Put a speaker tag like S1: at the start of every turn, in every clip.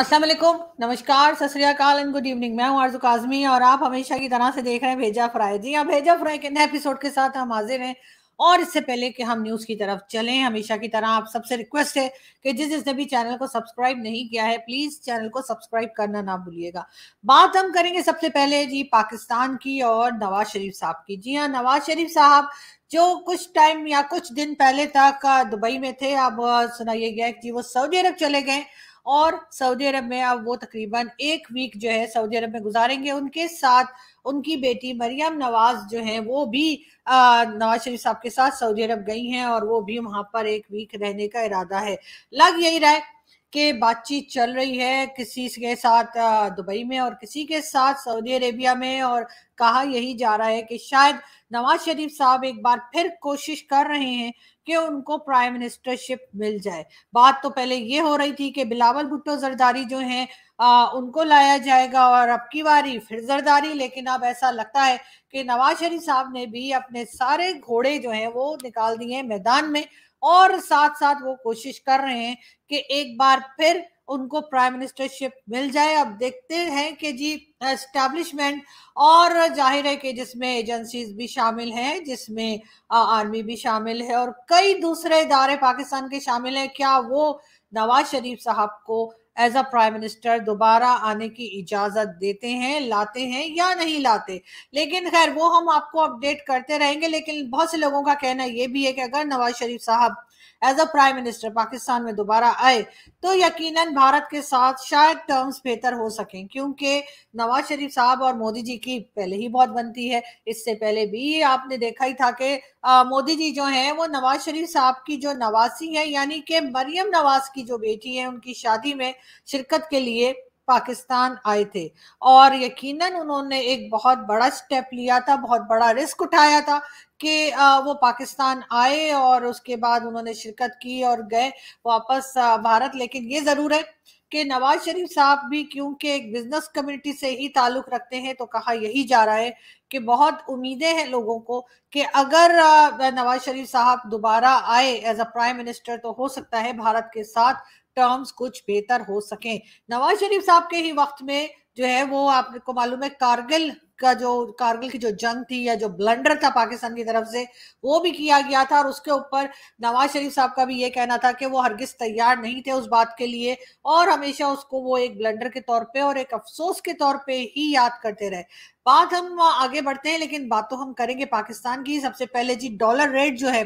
S1: असलम नमस्कार सत and good evening मैं हूँ आरजू काजमी और आप हमेशा की तरह से देख रहे हैं भेजा फ्राई जी हाँ भेजा फ्राई के नए एपिसोड के साथ हम हाजिर हैं और इससे पहले कि हम न्यूज़ की तरफ चलें हमेशा की तरह आप सबसे रिक्वेस्ट है कि जिस जिसने भी चैनल को सब्सक्राइब नहीं किया है प्लीज़ चैनल को सब्सक्राइब करना ना भूलिएगा बात हम करेंगे सबसे पहले जी पाकिस्तान की और नवाज शरीफ साहब की जी हाँ नवाज शरीफ साहब जो कुछ टाइम या कुछ दिन पहले तक दुबई में थे अब सुनाइए गया कि वो सऊदी अरब चले गए और सऊदी अरब में अब वो तकरीबन एक वीक जो है सऊदी अरब में गुजारेंगे उनके साथ उनकी बेटी मरियम नवाज जो है वो भी नवाज शरीफ साहब के साथ सऊदी अरब गई हैं और वो भी वहां पर एक वीक रहने का इरादा है लग यही रहा है के बातचीत चल रही है किसी के साथ दुबई में और किसी के साथ सऊदी अरेबिया में और कहा यही जा रहा है कि शायद नवाज शरीफ साहब एक बार फिर कोशिश कर रहे हैं कि उनको प्राइम मिनिस्टरशिप मिल जाए बात तो पहले ये हो रही थी कि बिलावल भुट्टो जरदारी जो हैं उनको लाया जाएगा और अब की बारी फिर जरदारी लेकिन अब ऐसा लगता है कि नवाज शरीफ साहब ने भी अपने सारे घोड़े जो हैं वो निकाल दिए मैदान में और साथ साथ वो कोशिश कर रहे हैं कि एक बार फिर उनको प्राइम मिनिस्टरशिप मिल जाए अब देखते हैं कि जी एस्टेब्लिशमेंट और जाहिर है कि जिसमें एजेंसीज भी शामिल हैं जिसमें आर्मी भी शामिल है और कई दूसरे इदारे पाकिस्तान के शामिल हैं क्या वो नवाज शरीफ साहब को एज अ प्राइम मिनिस्टर दोबारा आने की इजाजत देते हैं लाते हैं या नहीं लाते लेकिन खैर वो हम आपको अपडेट करते रहेंगे लेकिन बहुत से लोगों का कहना यह भी है कि अगर नवाज शरीफ साहब as a prime minister Pakistan में दोबारा आए तो यकीनन भारत के साथ शायद टर्म्स बेहतर हो सकें क्योंकि नवाज शरीफ साहब और मोदी जी की पहले ही बहुत बनती है इससे पहले भी आपने देखा ही था कि मोदी जी जो हैं वो नवाज शरीफ साहब की जो नवासी है यानी कि मरियम नवाज की जो बेटी है उनकी शादी में शिरकत के लिए पाकिस्तान आए थे और यकीनन उन्होंने एक बहुत बड़ा स्टेप लिया था बहुत बड़ा रिस्क उठाया था कि वो पाकिस्तान आए और उसके बाद उन्होंने शिरकत की और गए वापस भारत लेकिन ये ज़रूर है कि नवाज शरीफ साहब भी क्योंकि एक बिजनेस कम्युनिटी से ही ताल्लुक रखते हैं तो कहा यही जा रहा है कि बहुत उम्मीदें हैं लोगों को कि अगर नवाज शरीफ साहब दोबारा आए एज अ प्राइम मिनिस्टर तो हो सकता है भारत के साथ टर्म्स कुछ बेहतर हो सके नवाज शरीफ साहब के ही वक्त में जो है वो आपको मालूम है कारगिल का जो कारगिल की जो जंग थी या जो ब्लंडर था पाकिस्तान की तरफ से वो भी किया गया था और उसके ऊपर नवाज शरीफ साहब का भी ये कहना था कि वो हरगिज तैयार नहीं थे उस बात के लिए और हमेशा उसको वो एक ब्लंडर के तौर पे और एक अफसोस के तौर पे ही याद करते रहे बात हम आगे बढ़ते हैं लेकिन बात तो हम करेंगे पाकिस्तान की सबसे पहले जी डॉलर रेट जो है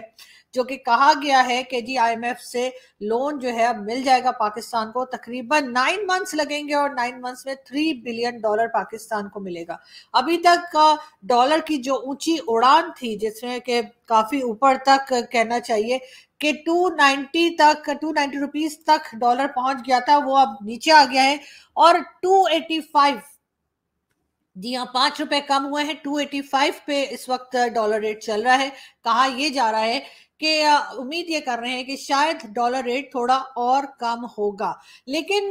S1: जो कि कहा गया है कि जी आईएमएफ से लोन जो है अब मिल जाएगा पाकिस्तान को तकरीबन नाइन मंथ्स लगेंगे और नाइन मंथ्स में थ्री बिलियन डॉलर पाकिस्तान को मिलेगा अभी तक डॉलर की जो ऊंची उड़ान थी जिसमें के काफी ऊपर तक कहना चाहिए कि 290 तक 290 नाइन्टी तक डॉलर पहुंच गया था वो अब नीचे आ गया है और 285 जी हाँ पांच रुपए कम हुए हैं 285 पे इस वक्त डॉलर रेट चल रहा है कहा यह जा रहा है कि उम्मीद ये कर रहे हैं कि शायद डॉलर रेट थोड़ा और कम होगा लेकिन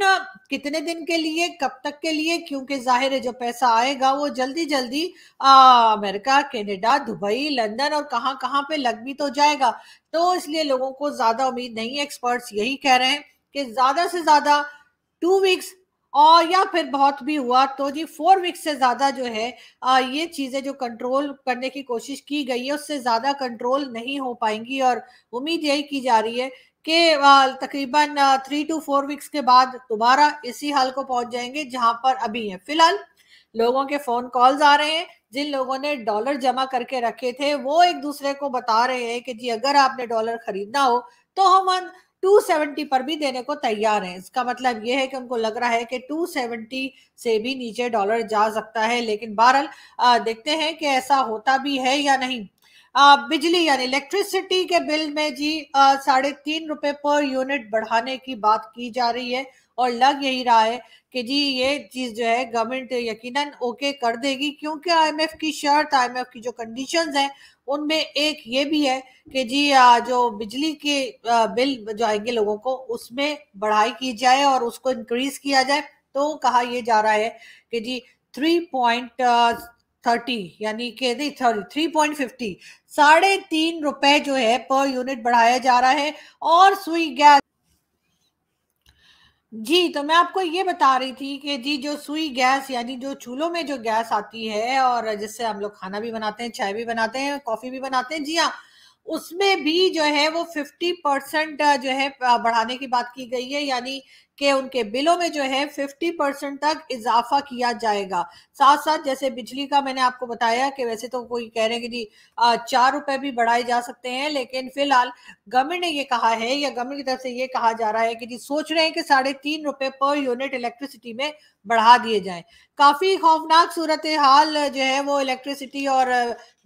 S1: कितने दिन के लिए कब तक के लिए क्योंकि जाहिर है जो पैसा आएगा वो जल्दी जल्दी अमेरिका कनाडा दुबई लंदन और कहाँ कहां पे लग भी तो जाएगा तो इसलिए लोगों को ज़्यादा उम्मीद नहीं है एक्सपर्ट्स यही कह रहे हैं कि ज़्यादा से ज़्यादा टू वीक्स और या फिर बहुत भी हुआ तो जी फोर वीक्स से ज़्यादा जो है ये चीज़ें जो कंट्रोल करने की कोशिश की गई है उससे ज़्यादा कंट्रोल नहीं हो पाएंगी और उम्मीद यही की जा रही है कि तकरीबन थ्री टू फोर वीक्स के बाद दोबारा इसी हाल को पहुंच जाएंगे जहां पर अभी है फिलहाल लोगों के फोन कॉल्स आ रहे हैं जिन लोगों ने डॉलर जमा करके रखे थे वो एक दूसरे को बता रहे हैं कि जी अगर आपने डॉलर खरीदना हो तो हम 270 पर भी देने को तैयार हैं इसका मतलब यह है कि उनको लग रहा है कि 270 से भी नीचे डॉलर जा सकता है लेकिन बहरहाल देखते हैं कि ऐसा होता भी है या नहीं बिजली यानी इलेक्ट्रिसिटी के बिल में जी साढ़े तीन रुपए पर यूनिट बढ़ाने की बात की जा रही है और लग यही रहा है कि जी ये चीज जो है गवर्नमेंट यकीनन ओके कर देगी क्योंकि आईएमएफ की शर्त आईएमएफ की जो कंडीशंस हैं उनमें एक ये भी है कि जी जो बिजली के बिल जो आएंगे लोगों को उसमें बढ़ाई की जाए और उसको इंक्रीज किया जाए तो कहा यह जा रहा है कि जी थ्री पॉइंट थर्टी यानी कि नहीं थ्री पॉइंट फिफ्टी साढ़े तीन रुपए जो है पर यूनिट बढ़ाया जा रहा है और सुई गैस जी, तो मैं आपको ये बता रही थी कि जी जो सुई गैस यानी जो चूल्हों में जो गैस आती है और जिससे हम लोग खाना भी बनाते हैं, चाय भी बनाते हैं, कॉफ़ी भी बनाते हैं, जी हाँ। उसमें भी जो है वो फिफ्टी परसेंट जो है बढ़ाने की बात की गई है यानी कि उनके बिलों में जो है फिफ्टी परसेंट तक इजाफा किया जाएगा साथ साथ जैसे बिजली का मैंने आपको बताया कि वैसे तो कोई कह रहे हैं कि जी चार रुपए भी बढ़ाए जा सकते हैं लेकिन फिलहाल गवर्नमेंट ने ये कहा है या गवर्नमेंट की तरफ से ये कहा जा रहा है कि जी सोच रहे हैं कि साढ़े तीन रुपए पर यूनिट इलेक्ट्रिसिटी में बढ़ा दिए जाए काफी खौफनाक सूरत हाल जो है वो इलेक्ट्रिसिटी और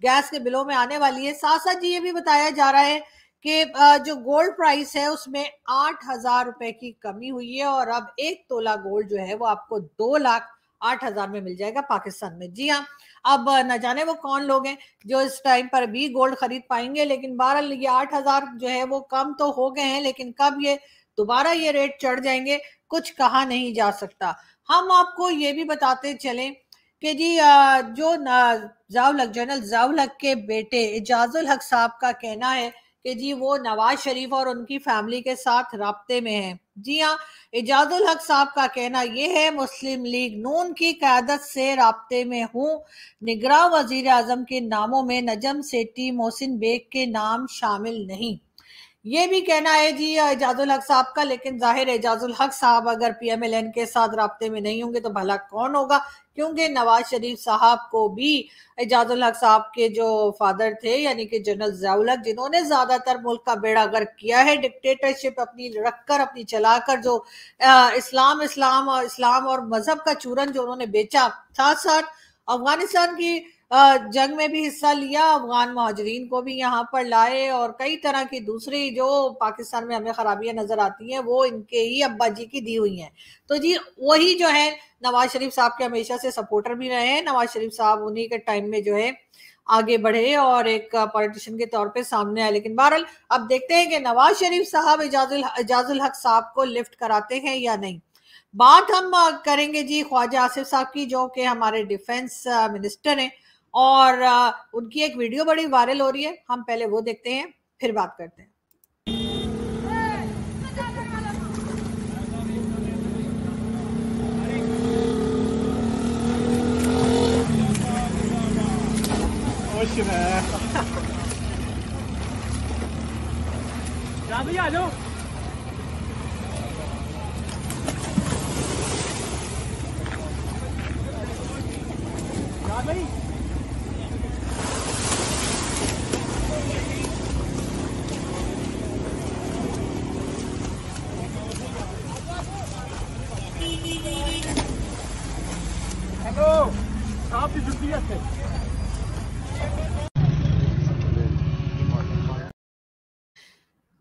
S1: गैस के बिलों में आने वाली है साथ साथ जी ये भी बताया जा रहा है कि जो गोल्ड प्राइस है उसमें आठ हजार रुपए की कमी हुई है और अब एक तोला गोल्ड जो है वो आपको दो लाख आठ हजार में मिल जाएगा पाकिस्तान में जी हाँ अब न जाने वो कौन लोग हैं जो इस टाइम पर भी गोल्ड खरीद पाएंगे लेकिन बारह ये आठ हजार जो है वो कम तो हो गए हैं लेकिन कब ये दोबारा ये रेट चढ़ जाएंगे कुछ कहा नहीं जा सकता हम आपको ये भी बताते चलें कि जी जो जावलक जनरल जावलक के बेटे एजाजुल हक साहब का कहना है कि जी वो नवाज शरीफ और उनकी फैमिली के साथ रबते में हैं जी हाँ एजाजुल हक साहब का कहना यह है मुस्लिम लीग नून की क्यादत से रबते में हूँ निगरा वजीर अजम के नामों में नजम सेठी मोहसिन बेग के नाम शामिल नहीं ये भी कहना है जी एजाजुल हक साहब का लेकिन जाहिर एजाजुल हक साहब अगर पीएमएलएन के साथ रबते में नहीं होंगे तो भला कौन होगा क्योंकि नवाज शरीफ साहब को भी एजाजुल हक साहब के जो फादर थे यानी कि जनरल जयाउल हक जिन्होंने ज्यादातर मुल्क का बेड़ा अगर किया है डिक्टेटरशिप अपनी रख कर अपनी चलाकर जो आ, इस्लाम इस्लाम और इस्लाम और मजहब का चूरन जो उन्होंने बेचा साथ साथ अफगानिस्तान की जंग में भी हिस्सा लिया अफगान महाजरीन को भी यहाँ पर लाए और कई तरह की दूसरी जो पाकिस्तान में हमें खराबियां नजर आती हैं वो इनके ही अब्बा जी की दी हुई हैं तो जी वही जो है नवाज शरीफ साहब के हमेशा से सपोर्टर भी रहे हैं नवाज शरीफ साहब उन्हीं के टाइम में जो है आगे बढ़े और एक पॉलिटिशियन के तौर पे सामने आए लेकिन बहरहाल अब देखते हैं कि नवाज शरीफ साहब एजाज एजाजुल हक साहब को लिफ्ट कराते हैं या नहीं बात हम करेंगे जी ख्वाजा आसिफ साहब की जो कि हमारे डिफेंस मिनिस्टर हैं और उनकी एक वीडियो बड़ी वायरल हो रही है हम पहले वो देखते हैं फिर बात करते हैं
S2: भैया आ जाओ भाई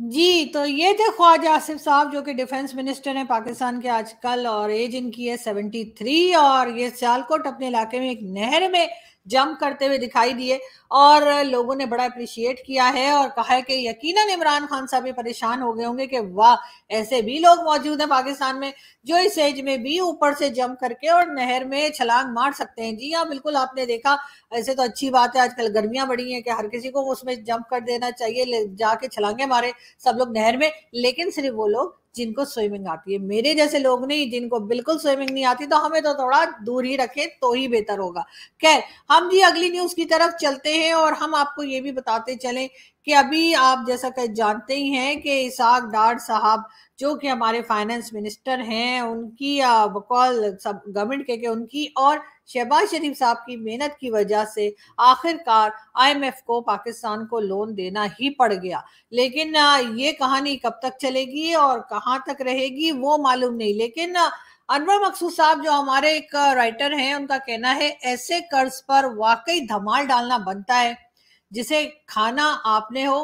S1: जी तो ये थे ख्वाजा आसिफ साहब जो कि डिफेंस मिनिस्टर हैं पाकिस्तान के आजकल और एज इनकी है सेवेंटी थ्री और ये सियालकोट अपने इलाके में एक नहर में जंप करते हुए दिखाई दिए और लोगों ने बड़ा अप्रिशिएट किया है और कहा है कि यकीनन इमरान खान साहब भी परेशान हो गए होंगे कि वाह ऐसे भी लोग मौजूद हैं पाकिस्तान में जो इस एज में भी ऊपर से जंप करके और नहर में छलांग मार सकते हैं जी हाँ बिल्कुल आपने देखा ऐसे तो अच्छी बात है आजकल गर्मियां बड़ी हैं कि हर किसी को उसमें जंप कर देना चाहिए जाके छलांगे मारे सब लोग नहर में लेकिन सिर्फ वो लोग जिनको स्विमिंग आती है मेरे जैसे लोग नहीं जिनको बिल्कुल स्विमिंग नहीं आती तो हमें तो थोड़ा दूर ही रखें तो ही बेहतर होगा खैर हम जी अगली न्यूज की तरफ चलते हैं और हम आपको ये भी बताते चलें कि अभी आप जैसा कि जानते ही हैं कि इसाक डार साहब जो कि हमारे फाइनेंस मिनिस्टर हैं उनकी बकौल गवर्नमेंट के, के उनकी और शहबाज शरीफ साहब की मेहनत की वजह से आखिरकार आईएमएफ को पाकिस्तान को लोन देना ही पड़ गया लेकिन ये कहानी कब तक चलेगी और कहाँ तक रहेगी वो मालूम नहीं लेकिन अनवर मकसूद साहब जो हमारे एक राइटर हैं उनका कहना है ऐसे कर्ज पर वाकई धमाल डालना बनता है जिसे खाना आपने हो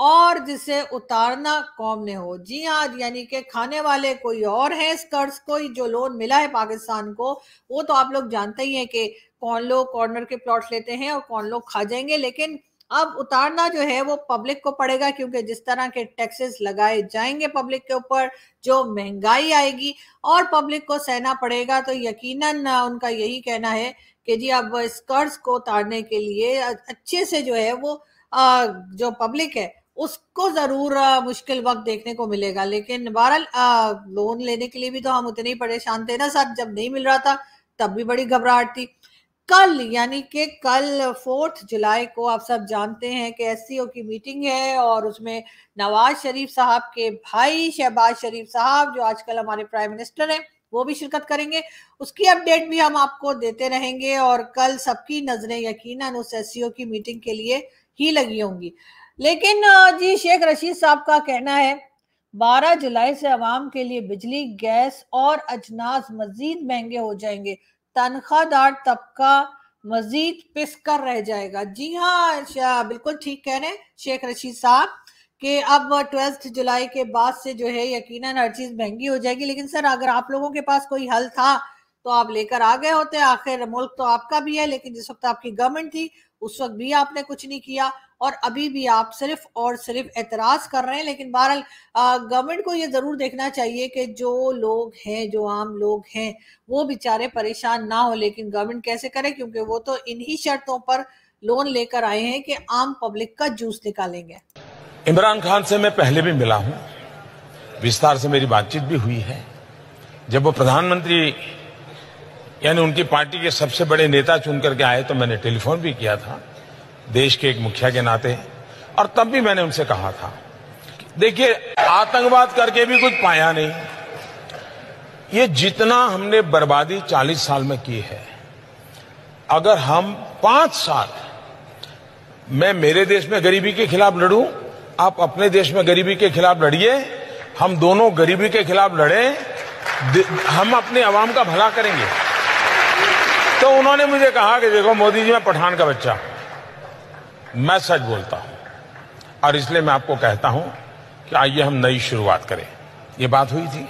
S1: और जिसे उतारना कौम ने हो जी हाँ यानी कि खाने वाले कोई और हैं इस कर्ज को जो लोन मिला है पाकिस्तान को वो तो आप लोग जानते ही हैं कि कौन लोग कॉर्नर के प्लॉट लेते हैं और कौन लोग खा जाएंगे लेकिन अब उतारना जो है वो पब्लिक को पड़ेगा क्योंकि जिस तरह के टैक्सेस लगाए जाएंगे पब्लिक के ऊपर जो महंगाई आएगी और पब्लिक को सहना पड़ेगा तो यकीनन उनका यही कहना है कि जी अब इस कर्ज को उतारने के लिए अच्छे से जो है वो जो पब्लिक है उसको जरूर मुश्किल वक्त देखने को मिलेगा लेकिन बहरहाल लोन लेने के लिए भी तो हम उतने ही परेशान थे ना सर जब नहीं मिल रहा था तब भी बड़ी घबराहट थी कल यानी कि कल फोर्थ जुलाई को आप सब जानते हैं कि एस की मीटिंग है और उसमें नवाज शरीफ साहब के भाई शहबाज शरीफ साहब जो आजकल हमारे प्राइम मिनिस्टर हैं वो भी शिरकत करेंगे उसकी अपडेट भी हम आपको देते रहेंगे और कल सबकी नजरें यकीनन उस एस की मीटिंग के लिए ही लगी होंगी लेकिन जी शेख रशीद साहब का कहना है बारह जुलाई से आवाम के लिए बिजली गैस और अजनास मजीद महंगे हो जाएंगे तनख्वाहदार तबका मजीद पिस कर रह जाएगा जी हाँ अच्छा, बिल्कुल ठीक कह रहे हैं शेख रशीद साहब कि अब ट्वेल्थ जुलाई के बाद से जो है यकीनन हर चीज़ महंगी हो जाएगी लेकिन सर अगर आप लोगों के पास कोई हल था तो आप लेकर आ गए होते आखिर मुल्क तो आपका भी है लेकिन जिस वक्त आपकी गवर्नमेंट थी उस वक्त भी आपने कुछ नहीं किया और अभी भी आप सिर्फ और सिर्फ एतराज कर रहे हैं लेकिन बहरहाल गवर्नमेंट को ये जरूर देखना चाहिए कि जो लोग हैं जो आम लोग हैं वो बेचारे परेशान ना हो लेकिन गवर्नमेंट कैसे करे क्योंकि वो तो इन्हीं शर्तों पर लोन लेकर आए हैं कि आम पब्लिक का जूस निकालेंगे
S3: इमरान खान से मैं पहले भी मिला हूँ विस्तार से मेरी बातचीत भी हुई है जब वो प्रधानमंत्री यानी उनकी पार्टी के सबसे बड़े नेता चुन करके आए तो मैंने टेलीफोन भी किया था देश के एक मुखिया के नाते और तब भी मैंने उनसे कहा था देखिए आतंकवाद करके भी कुछ पाया नहीं ये जितना हमने बर्बादी 40 साल में की है अगर हम पांच साल मैं मेरे देश में गरीबी के खिलाफ लड़ू आप अपने देश में गरीबी के खिलाफ लड़िए हम दोनों गरीबी के खिलाफ लड़े हम अपने आवाम का भला करेंगे तो उन्होंने मुझे कहा कि देखो मोदी जी मैं पठान का बच्चा मैं सच बोलता हूं और इसलिए मैं आपको कहता हूं कि आइए हम नई शुरुआत करें ये बात हुई थी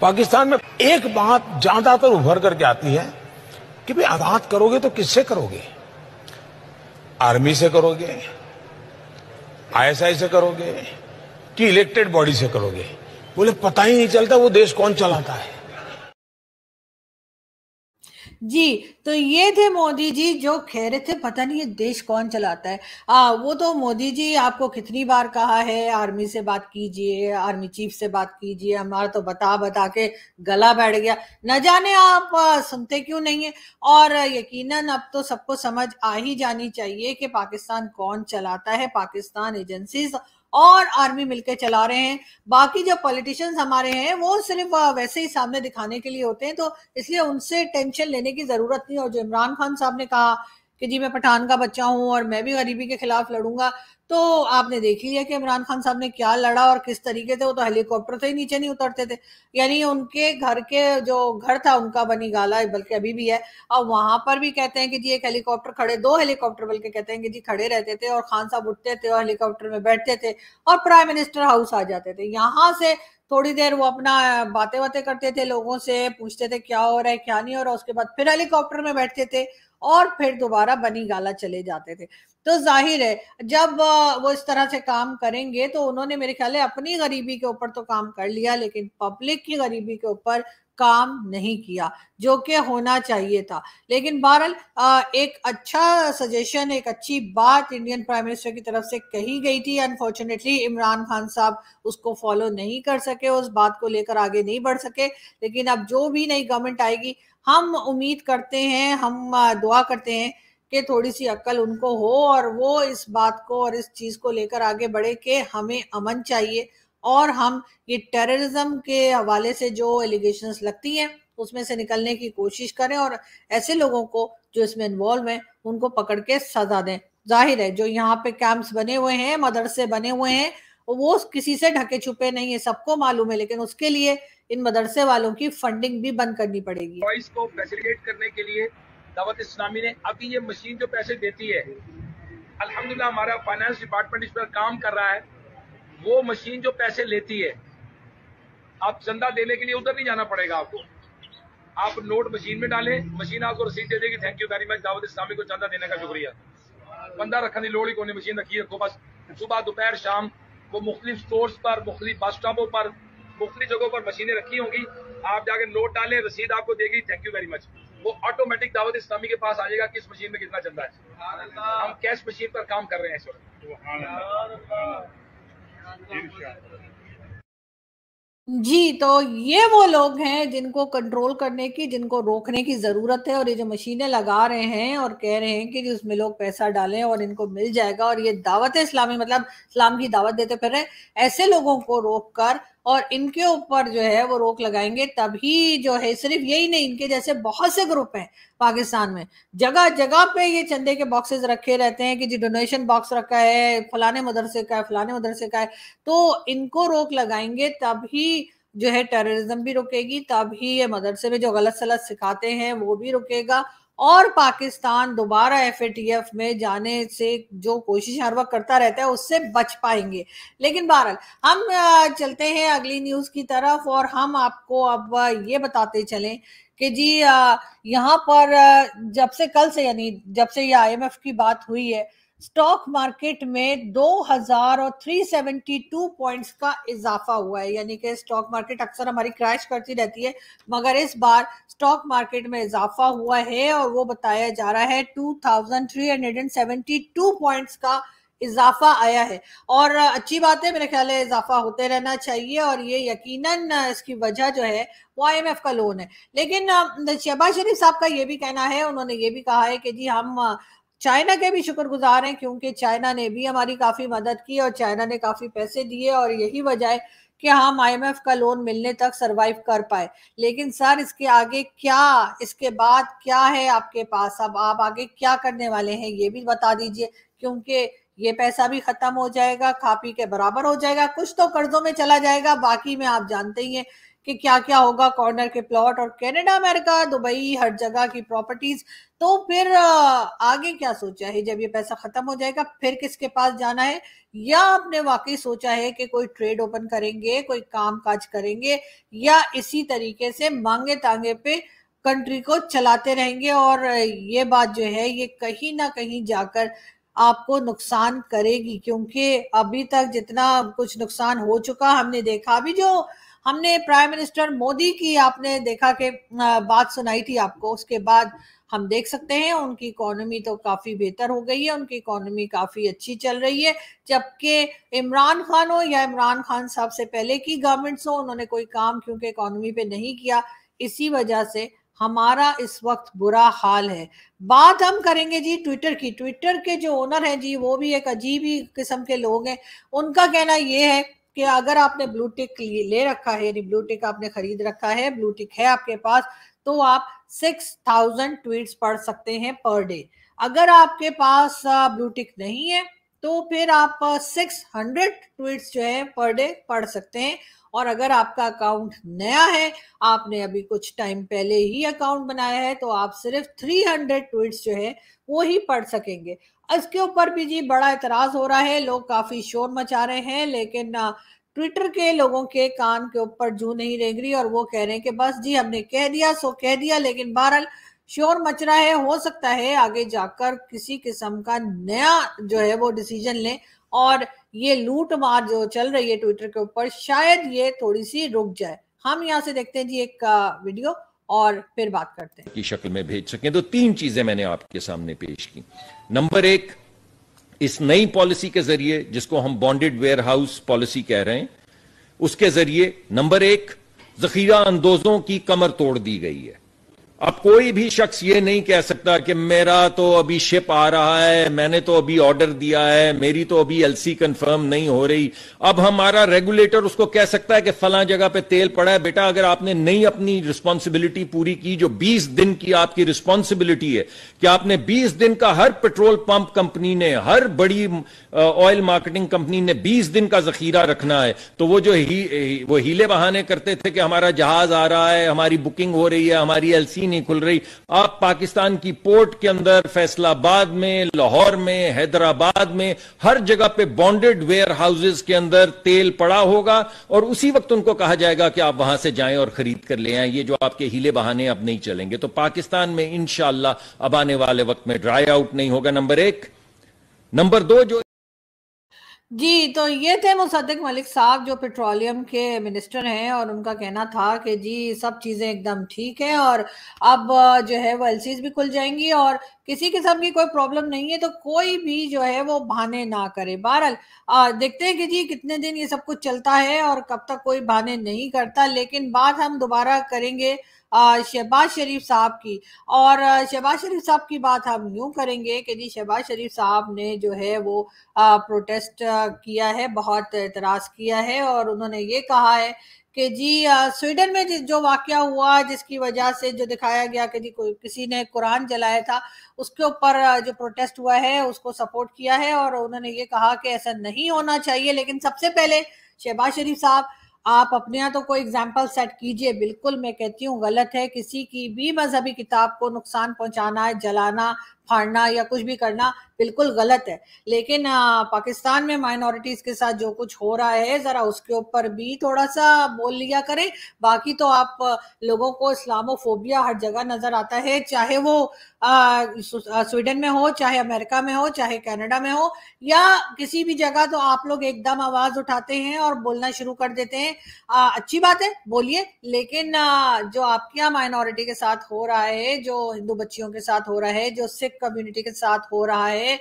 S3: पाकिस्तान में एक बात ज्यादातर उभर करके आती है कि भाई आजाद करोगे तो किससे करोगे आर्मी से करोगे आईएसआई से करोगे कि इलेक्टेड बॉडी से करोगे बोले पता ही नहीं चलता वो देश कौन चलाता है
S1: जी तो ये थे मोदी जी जो कह रहे थे पता नहीं ये देश कौन चलाता है आ, वो तो मोदी जी आपको कितनी बार कहा है आर्मी से बात कीजिए आर्मी चीफ से बात कीजिए हमारा तो बता बता के गला बैठ गया न जाने आप आ, सुनते क्यों नहीं है और यकीनन अब तो सबको समझ आ ही जानी चाहिए कि पाकिस्तान कौन चलाता है पाकिस्तान एजेंसीज और आर्मी मिलकर चला रहे हैं बाकी जो पॉलिटिशियंस हमारे हैं वो सिर्फ वैसे ही सामने दिखाने के लिए होते हैं तो इसलिए उनसे टेंशन लेने की जरूरत नहीं और जो इमरान खान साहब ने कहा कि जी मैं पठान का बच्चा हूं और मैं भी गरीबी के खिलाफ लड़ूंगा तो आपने देख लिया कि इमरान खान साहब ने क्या लड़ा और किस तरीके से वो तो हेलीकॉप्टर से ही नीचे नहीं उतरते थे यानी उनके घर के जो घर था उनका बनी गाला बल्कि अभी भी है और वहां पर भी कहते हैं कि जी एक हेलीकॉप्टर खड़े दो हेलीकॉप्टर बल्कि कहते हैं कि जी खड़े रहते थे और खान साहब उठते थे और हेलीकॉप्टर में बैठते थे और प्राइम मिनिस्टर हाउस आ जाते थे यहाँ से थोड़ी देर वो अपना बातें बातें करते थे लोगों से पूछते थे क्या हो रहा है क्या नहीं हो रहा उसके बाद फिर हेलीकॉप्टर में बैठते थे और फिर दोबारा बनी गाला चले जाते थे तो जाहिर है जब वो इस तरह से काम करेंगे तो उन्होंने मेरे ख्याल है अपनी गरीबी के ऊपर तो काम कर लिया लेकिन पब्लिक की गरीबी के ऊपर काम नहीं किया जो कि होना चाहिए था लेकिन बहरहाल एक अच्छा सजेशन एक अच्छी बात इंडियन प्राइम मिनिस्टर की तरफ से कही गई थी अनफॉर्चुनेटली इमरान खान साहब उसको फॉलो नहीं कर सके उस बात को लेकर आगे नहीं बढ़ सके लेकिन अब जो भी नई गवर्नमेंट आएगी हम उम्मीद करते हैं हम दुआ करते हैं कि थोड़ी सी अक्ल उनको हो और वो इस बात को और इस चीज़ को लेकर आगे बढ़े कि हमें अमन चाहिए और हम ये टेररिज्म के हवाले से जो एलिगेशंस लगती हैं उसमें से निकलने की कोशिश करें और ऐसे लोगों को जो इसमें इन्वॉल्व हैं उनको पकड़ के सजा दें जाहिर है जो यहाँ पे कैंप्स बने हुए हैं मदरसे बने हुए हैं वो किसी से ढके छुपे नहीं है सबको मालूम है लेकिन उसके लिए इन मदरसे वालों की फंडिंग भी बंद करनी
S2: पड़ेगी को फैसिलिटेट करने के लिए दावत इस्लामी ने अभी ये मशीन जो पैसे देती है अल्हम्दुलिल्लाह हमारा फाइनेंस डिपार्टमेंट इस पर काम कर रहा है वो मशीन जो पैसे लेती है आप चंदा देने के लिए उधर नहीं जाना पड़ेगा आपको आप नोट मशीन में डालें मशीन आपको रसीद दे देगी थैंक यू वेरी मच दावत इस्लामी को चंदा देने का शुक्रिया बंदा रखने की लोड़ ही कोने मशीन रखी रखो बस सुबह दोपहर शाम वो मुख्तलिफ स्टोर्स पर मुख्तलिफ बस स्टॉपों पर मुख्तलि जगहों पर मशीनें रखी होंगी आप जाकर नोट डालें रसीद आपको देगी थैंक यू वेरी मच वो ऑटोमेटिक दावत इस्लामी के पास आ जाएगा किस मशीन में कितना चल रहा है हम कैश मशीन पर काम कर रहे हैं इस वक्त
S1: जी तो ये वो लोग हैं जिनको कंट्रोल करने की जिनको रोकने की ज़रूरत है और ये जो मशीनें लगा रहे हैं और कह रहे हैं कि उसमें लोग पैसा डालें और इनको मिल जाएगा और ये दावत है इस्लामी मतलब इस्लाम की दावत देते फिर रहे ऐसे लोगों को रोककर कर और इनके ऊपर जो है वो रोक लगाएंगे तभी जो है सिर्फ यही नहीं इनके जैसे बहुत से ग्रुप हैं पाकिस्तान में जगह जगह पे ये चंदे के बॉक्सेस रखे रहते हैं कि जी डोनेशन बॉक्स रखा है फलाने मदरसे का है फलाने मदरसे का है तो इनको रोक लगाएंगे तभी जो है टेररिज्म भी रुकेगी तभी ये मदरसे में जो गलत सलत सिखाते हैं वो भी रुकेगा और पाकिस्तान दोबारा एफ में जाने से जो कोशिश हर वक्त करता रहता है उससे बच पाएंगे लेकिन बहरहाल हम चलते हैं अगली न्यूज़ की तरफ और हम आपको अब ये बताते चलें कि जी यहाँ पर जब से कल से यानी जब से ये आईएमएफ की बात हुई है स्टॉक मार्केट में 2000 और 372 पॉइंट्स का इजाफा हुआ है यानी कि स्टॉक मार्केट अक्सर हमारी क्रैश करती रहती है मगर इस बार स्टॉक मार्केट में इजाफा हुआ है और वो बताया जा रहा है टू पॉइंट का इजाफा आया है और अच्छी बात है मेरे ख्याल है इजाफा होते रहना चाहिए और ये यकीनन इसकी वजह जो है वो आई एम एफ का लोन है लेकिन शहबाज शरीफ साहब का ये भी कहना है उन्होंने ये भी कहा है कि जी हम चाइना के भी शुक्रगुजार हैं क्योंकि चाइना ने भी हमारी काफ़ी मदद की और चाइना ने काफ़ी पैसे दिए और यही वजह है कि हम आईएमएफ का लोन मिलने तक सरवाइव कर पाए लेकिन सर इसके आगे क्या इसके बाद क्या है आपके पास अब आप आगे क्या करने वाले हैं ये भी बता दीजिए क्योंकि ये पैसा भी खत्म हो जाएगा खापी के बराबर हो जाएगा कुछ तो कर्जों में चला जाएगा बाकी में आप जानते ही हैं कि क्या क्या होगा कॉर्नर के प्लॉट और कनाडा अमेरिका दुबई हर जगह की प्रॉपर्टीज तो फिर आगे क्या सोचा है जब ये पैसा खत्म हो जाएगा फिर किसके पास जाना है या आपने वाकई सोचा है कि कोई ट्रेड ओपन करेंगे कोई काम काज करेंगे या इसी तरीके से मांगे तांगे पे कंट्री को चलाते रहेंगे और ये बात जो है ये कहीं ना कहीं जाकर आपको नुकसान करेगी क्योंकि अभी तक जितना कुछ नुकसान हो चुका हमने देखा अभी जो हमने प्राइम मिनिस्टर मोदी की आपने देखा कि बात सुनाई थी आपको उसके बाद हम देख सकते हैं उनकी इकोनॉमी तो काफ़ी बेहतर हो गई है उनकी इकोनॉमी काफ़ी अच्छी चल रही है जबकि इमरान खान हो या इमरान खान साहब से पहले की गवर्नमेंट्स हो उन्होंने कोई काम क्योंकि इकोनॉमी पे नहीं किया इसी वजह से हमारा इस वक्त बुरा हाल है बात हम करेंगे जी ट्विटर की ट्विटर के जो ओनर हैं जी वो भी एक अजीब ही किस्म के लोग हैं उनका कहना ये है कि अगर आपने ब्लू टिक ले रखा है यानी ब्लू टिक आपने खरीद रखा है ब्लू टिक है आपके पास तो आप सिक्स थाउजेंड ट्वीट पढ़ सकते हैं पर डे अगर आपके पास ब्लू टिक नहीं है तो फिर आप सिक्स हंड्रेड ट्वीट जो है पर डे पढ़ सकते हैं और अगर आपका अकाउंट नया है आपने अभी कुछ टाइम पहले ही अकाउंट बनाया है तो आप सिर्फ थ्री हंड्रेड ट्वीट्स जो है वो ही पढ़ सकेंगे इसके ऊपर भी जी बड़ा एतराज हो रहा है लोग काफी शोर मचा रहे हैं लेकिन ट्विटर के लोगों के कान के ऊपर जू नहीं रेंग रही और वो कह रहे हैं कि बस जी हमने कह दिया सो कह दिया लेकिन बहरहाल शोर मच रहा है हो सकता है आगे जाकर किसी किस्म का नया जो है वो डिसीजन लें और ये लूट मार जो चल रही है ट्विटर के ऊपर शायद ये थोड़ी सी रुक जाए हम यहाँ से देखते हैं जी एक वीडियो और फिर बात करते हैं
S2: की शक्ल में भेज सकें तो तीन चीजें मैंने आपके सामने पेश की नंबर एक इस नई पॉलिसी के जरिए जिसको हम बॉन्डेड वेयर हाउस पॉलिसी कह रहे हैं उसके जरिए नंबर एक जखीरा अंदोजों की कमर तोड़ दी गई है अब कोई भी शख्स ये नहीं कह सकता कि मेरा तो अभी शिप आ रहा है मैंने तो अभी ऑर्डर दिया है मेरी तो अभी एलसी कंफर्म नहीं हो रही अब हमारा रेगुलेटर उसको कह सकता है कि फला जगह पे तेल पड़ा है बेटा अगर आपने नहीं अपनी रिस्पॉन्सिबिलिटी पूरी की जो 20 दिन की आपकी रिस्पॉन्सिबिलिटी है कि आपने बीस दिन का हर पेट्रोल पंप कंपनी ने हर बड़ी ऑयल मार्केटिंग कंपनी ने बीस दिन का जखीरा रखना है तो वो जो ही, वो हीले बहाने करते थे कि हमारा जहाज आ रहा है हमारी बुकिंग हो रही है हमारी एलसी नहीं खुल रही आप पाकिस्तान की पोर्ट के अंदर फैसलाबाद में लाहौर में हैदराबाद में हर जगह पे बॉन्डेड वेयर हाउसेज के अंदर तेल पड़ा होगा और उसी वक्त उनको कहा जाएगा कि आप वहां से जाएं और खरीद कर ले आए ये जो आपके हीले बहाने अब नहीं चलेंगे तो पाकिस्तान में इनशाला अब आने वाले वक्त में ड्राई आउट नहीं होगा नंबर एक नंबर दो जो
S1: जी तो ये थे मुसद्दिक मलिक साहब जो पेट्रोलियम के मिनिस्टर हैं और उनका कहना था कि जी सब चीज़ें एकदम ठीक है और अब जो है वो एलसीज भी खुल जाएंगी और किसी किस्म की कोई प्रॉब्लम नहीं है तो कोई भी जो है वो बहाने ना करे बहरहाल देखते हैं कि जी कितने दिन ये सब कुछ चलता है और कब तक कोई बहाने नहीं करता लेकिन बात हम दोबारा करेंगे शहबाज शरीफ साहब की और शहबाज शरीफ साहब की बात हम यूँ करेंगे कि जी शहबाज शरीफ साहब ने जो है वो प्रोटेस्ट किया है बहुत एतराज़ किया है और उन्होंने ये कहा है कि जी स्वीडन में जो वाक़ हुआ जिसकी वजह से जो दिखाया गया कि जी कोई किसी ने कुरान जलाया था उसके ऊपर जो प्रोटेस्ट हुआ है उसको सपोर्ट किया है और उन्होंने ये कहा कि ऐसा नहीं होना चाहिए लेकिन सबसे पहले शहबाज शरीफ साहब आप अपने यहाँ तो कोई एग्जाम्पल सेट कीजिए बिल्कुल मैं कहती हूँ गलत है किसी की भी मजहबी किताब को नुकसान पहुंचाना जलाना फाड़ना या कुछ भी करना बिल्कुल गलत है लेकिन पाकिस्तान में माइनॉरिटीज के साथ जो कुछ हो रहा है जरा उसके ऊपर भी थोड़ा सा बोल लिया करें बाकी तो आप लोगों को इस्लामोफोबिया हर जगह नजर आता है चाहे वो स्वीडन में हो चाहे अमेरिका में हो चाहे कनाडा में हो या किसी भी जगह तो आप लोग एकदम आवाज उठाते हैं और बोलना शुरू कर देते हैं आ, अच्छी बात है बोलिए लेकिन आ, जो आपके यहाँ माइनॉरिटी के साथ हो रहा है जो हिंदू बच्चियों के साथ हो रहा है जो सिख मुस्लिम कम्युनिटी के साथ हो रहा है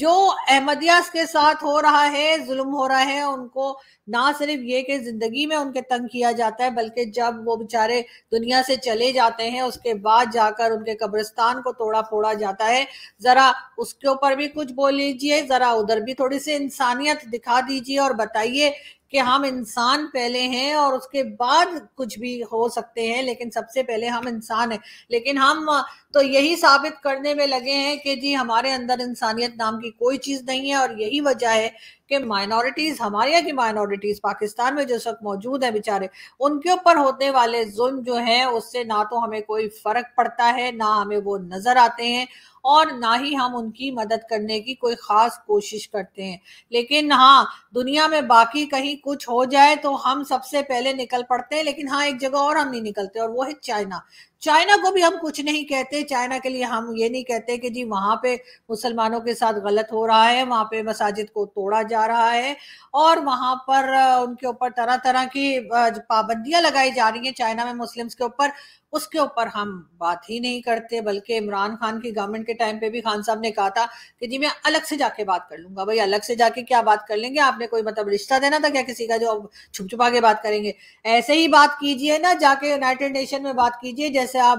S1: जो अहमदियास के साथ हो रहा है जुल्म हो रहा है उनको ना सिर्फ ये कि जिंदगी में उनके तंग किया जाता है बल्कि जब वो बेचारे दुनिया से चले जाते हैं उसके बाद जाकर उनके कब्रिस्तान को तोड़ा फोड़ा जाता है जरा उसके ऊपर भी कुछ बोल लीजिए जरा उधर भी थोड़ी सी इंसानियत दिखा दीजिए और बताइए कि हम इंसान पहले हैं और उसके बाद कुछ भी हो सकते हैं लेकिन सबसे पहले हम इंसान हैं लेकिन हम तो यही साबित करने में लगे हैं कि जी हमारे अंदर इंसानियत नाम की कोई चीज़ नहीं है और यही वजह है कि माइनॉरिटीज़ हमारे यहाँ की माइनॉरिटीज़ पाकिस्तान में जो सब मौजूद है बेचारे उनके ऊपर होने वाले जुल्म जो है उससे ना तो हमें कोई फ़र्क पड़ता है ना हमें वो नज़र आते हैं और ना ही हम उनकी मदद करने की कोई ख़ास कोशिश करते हैं लेकिन हाँ दुनिया में बाकी कहीं कुछ हो जाए तो हम सबसे पहले निकल पड़ते हैं लेकिन हाँ एक जगह और हम नहीं निकलते और वो है चाइना चाइना को भी हम कुछ नहीं कहते चाइना के लिए हम ये नहीं कहते कि जी वहां पे मुसलमानों के साथ गलत हो रहा है वहां पे मसाजिद को तोड़ा जा रहा है और वहां पर उनके ऊपर तरह तरह की पाबंदियां लगाई जा रही हैं चाइना में मुस्लिम्स के ऊपर उसके ऊपर हम बात ही नहीं करते बल्कि इमरान खान की गवर्नमेंट के टाइम पे भी खान साहब ने कहा था कि जी मैं अलग से जाके बात कर लूंगा भाई अलग से जाके क्या बात कर लेंगे आपने कोई मतलब रिश्ता देना था क्या किसी का जो छुप छुपा के बात करेंगे ऐसे ही बात कीजिए ना जाके यूनाइटेड नेशन में बात कीजिए जैसे आप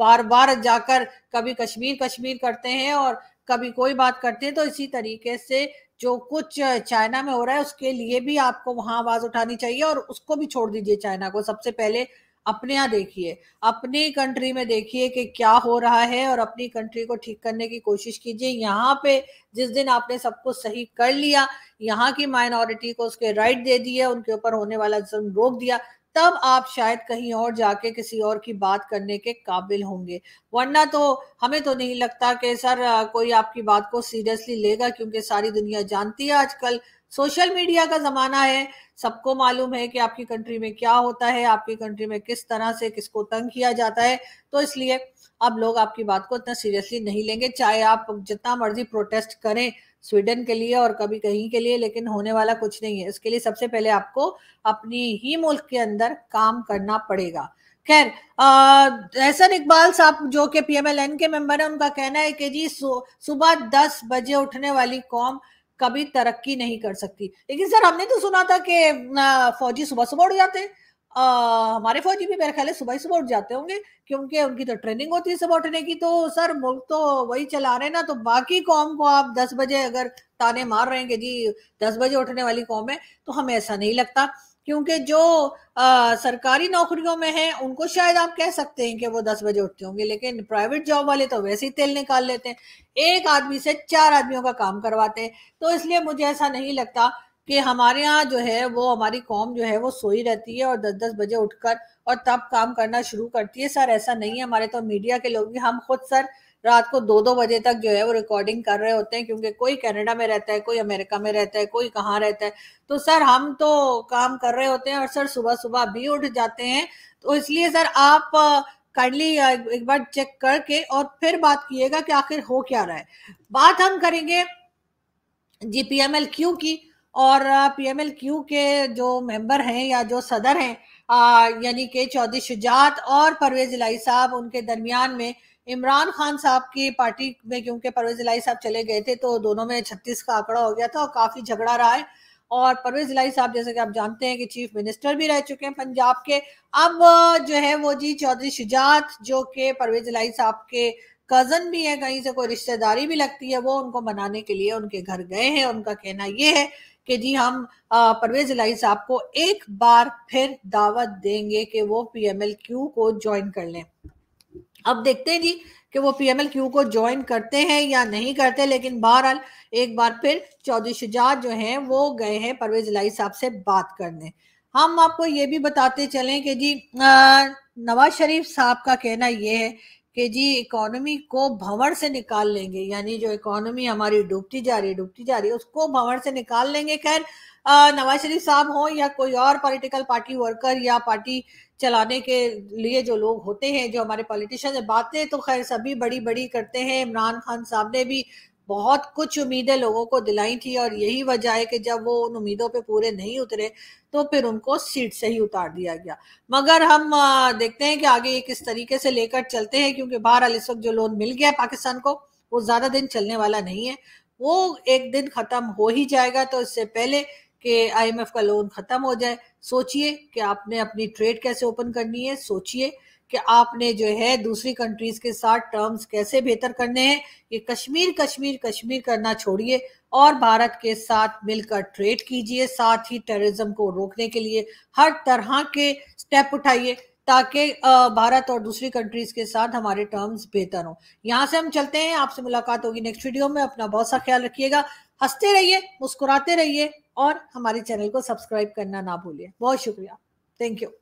S1: बार बार जाकर कभी कश्मीर कश्मीर करते हैं और कभी कोई बात करते हैं तो इसी तरीके से जो कुछ चाइना में हो रहा है उसके लिए भी आपको वहां आवाज उठानी चाहिए और उसको भी छोड़ दीजिए चाइना को सबसे पहले अपने यहाँ देखिए अपनी कंट्री में देखिए कि क्या हो रहा है और अपनी कंट्री को ठीक करने की कोशिश कीजिए यहाँ पे जिस दिन आपने सब कुछ सही कर लिया यहाँ की माइनॉरिटी को उसके राइट दे दिए उनके ऊपर होने वाला जुर्म रोक दिया तब आप शायद कहीं और जाके किसी और की बात करने के काबिल होंगे वरना तो हमें तो नहीं लगता कि सर कोई आपकी बात को सीरियसली लेगा क्योंकि सारी दुनिया जानती है आजकल सोशल मीडिया का जमाना है सबको मालूम है कि आपकी कंट्री में क्या होता है आपकी कंट्री में किस तरह से किसको तंग किया जाता है तो इसलिए अब लोग आपकी बात को इतना सीरियसली नहीं लेंगे चाहे आप जितना मर्जी प्रोटेस्ट करें स्वीडन के लिए और कभी कहीं के लिए लेकिन होने वाला कुछ नहीं है इसके लिए सबसे पहले आपको अपनी ही मुल्क के अंदर काम करना पड़ेगा खैर एहसन इकबाल साहब जो कि पीएमएलएन के मेंबर है उनका कहना है कि जी सुबह दस बजे उठने वाली कौम कभी तरक्की नहीं कर सकती लेकिन सर हमने तो सुना था कि फौजी सुबह सुबह उठ जाते हमारे फौजी भी मेरे ख्याल है सुबह सुबह उठ जाते होंगे क्योंकि उनकी तो ट्रेनिंग होती है सुबह उठने की तो सर मुल्क तो वही चला रहे ना तो बाकी कौम को आप दस बजे अगर ताने मार रहे हैं कि जी दस बजे उठने वाली कौम है तो हमें ऐसा नहीं लगता क्योंकि जो आ, सरकारी नौकरियों में हैं उनको शायद आप कह सकते हैं कि वो दस बजे उठते होंगे लेकिन प्राइवेट जॉब वाले तो वैसे ही तेल निकाल लेते हैं एक आदमी से चार आदमियों का काम करवाते हैं तो इसलिए मुझे ऐसा नहीं लगता कि हमारे यहाँ जो है वो हमारी कौम जो है वो सोई रहती है और दस दस बजे उठकर और तब काम करना शुरू करती है सर ऐसा नहीं है हमारे तो मीडिया के लोग भी हम खुद सर रात को दो दो बजे तक जो है वो रिकॉर्डिंग कर रहे होते हैं क्योंकि कोई कनाडा में रहता है कोई अमेरिका में रहता है कोई कहाँ रहता है तो सर हम तो काम कर रहे होते हैं और सर सुबह सुबह भी उठ जाते हैं तो इसलिए सर आप काइंडली एक बार चेक करके और फिर बात किएगा कि आखिर हो क्या रहा है बात हम करेंगे जी पी एम एल क्यू की और पी एम एल क्यू के जो मेंबर हैं या जो सदर हैं यानी के चौधरी शुजात और परवेज लाई साहब उनके दरमियान में इमरान खान साहब की पार्टी में क्योंकि परवेज इलाई साहब चले गए थे तो दोनों में छत्तीस का आंकड़ा हो गया था और काफ़ी झगड़ा रहा है और परवेज इलाई साहब जैसे कि आप जानते हैं कि चीफ मिनिस्टर भी रह चुके हैं पंजाब के अब जो है वो जी चौधरी शुजात जो कि परवेज इलाई साहब के कज़न भी है कहीं से कोई रिश्तेदारी भी लगती है वो उनको मनाने के लिए उनके घर गए हैं उनका कहना ये है कि जी हम परवेज इलाही साहब को एक बार फिर दावत देंगे कि वो पीएमएल क्यू को ज्वाइन कर लें अब देखते हैं जी कि वो क्यू को ज्वाइन करते हैं या नहीं करते लेकिन बहरहाल एक बार फिर चौधरी शुजात जो हैं वो गए हैं परवेज लाई साहब से बात करने हम आपको ये भी बताते चलें कि जी नवाज शरीफ साहब का कहना ये है कि जी इकोनॉमी को भंवर से निकाल लेंगे यानी जो इकोनॉमी हमारी डूबती जा रही है डूबती जा रही है उसको भंवर से निकाल लेंगे खैर नवाज शरीफ साहब हों या कोई और पॉलिटिकल पार्टी वर्कर या पार्टी चलाने के लिए जो लोग होते हैं जो हमारे पॉलिटिशियन बातें तो खैर सभी बड़ी बड़ी करते हैं इमरान खान साहब ने भी बहुत कुछ उम्मीदें लोगों को दिलाई थी और यही वजह है कि जब वो उन उम्मीदों पे पूरे नहीं उतरे तो फिर उनको सीट से ही उतार दिया गया मगर हम देखते हैं कि आगे ये किस तरीके से लेकर चलते हैं क्योंकि बाहर इस वक्त जो लोन मिल गया पाकिस्तान को वो ज़्यादा दिन चलने वाला नहीं है वो एक दिन ख़त्म हो ही जाएगा तो इससे पहले कि आईएमएफ का लोन खत्म हो जाए सोचिए कि आपने अपनी ट्रेड कैसे ओपन करनी है सोचिए कि आपने जो है दूसरी कंट्रीज के साथ टर्म्स कैसे बेहतर करने हैं ये कश्मीर कश्मीर कश्मीर करना छोड़िए और भारत के साथ मिलकर ट्रेड कीजिए साथ ही टेररिज्म को रोकने के लिए हर तरह के स्टेप उठाइए ताकि भारत और दूसरी कंट्रीज के साथ हमारे टर्म्स बेहतर हों यहाँ से हम चलते हैं आपसे मुलाकात होगी नेक्स्ट वीडियो में अपना बहुत सा ख्याल रखिएगा हंसते रहिए मुस्कुराते रहिए और हमारे चैनल को सब्सक्राइब करना ना भूलिए बहुत शुक्रिया थैंक यू